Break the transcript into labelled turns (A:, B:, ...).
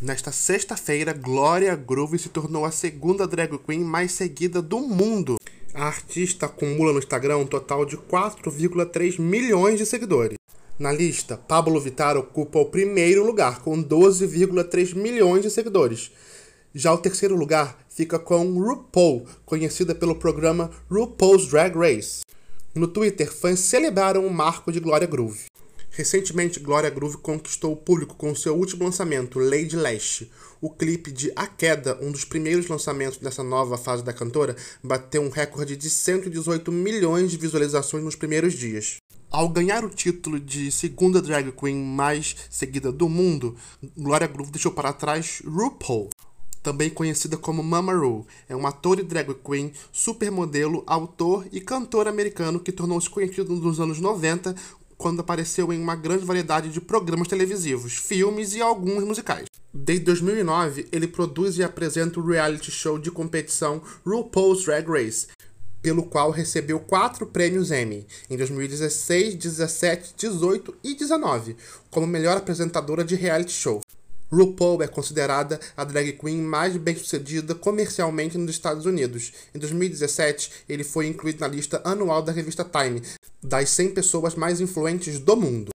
A: Nesta sexta-feira, Gloria Groove se tornou a segunda drag queen mais seguida do mundo. A artista acumula no Instagram um total de 4,3 milhões de seguidores. Na lista, Pablo Vittar ocupa o primeiro lugar com 12,3 milhões de seguidores. Já o terceiro lugar fica com RuPaul, conhecida pelo programa RuPaul's Drag Race. No Twitter, fãs celebraram o marco de Gloria Groove. Recentemente, Gloria Groove conquistou o público com seu último lançamento, Lady Lash. O clipe de A Queda, um dos primeiros lançamentos dessa nova fase da cantora, bateu um recorde de 118 milhões de visualizações nos primeiros dias. Ao ganhar o título de segunda drag queen mais seguida do mundo, Gloria Groove deixou para trás RuPaul, também conhecida como Mama Ru. É um ator e drag queen, supermodelo, autor e cantor americano que tornou-se conhecido nos anos 90 quando apareceu em uma grande variedade de programas televisivos, filmes e alguns musicais. Desde 2009, ele produz e apresenta o reality show de competição RuPaul's Drag Race, pelo qual recebeu quatro prêmios Emmy em 2016, 17, 18 e 19, como melhor apresentadora de reality show. RuPaul é considerada a drag queen mais bem-sucedida comercialmente nos Estados Unidos. Em 2017, ele foi incluído na lista anual da revista Time das 100 pessoas mais influentes do mundo.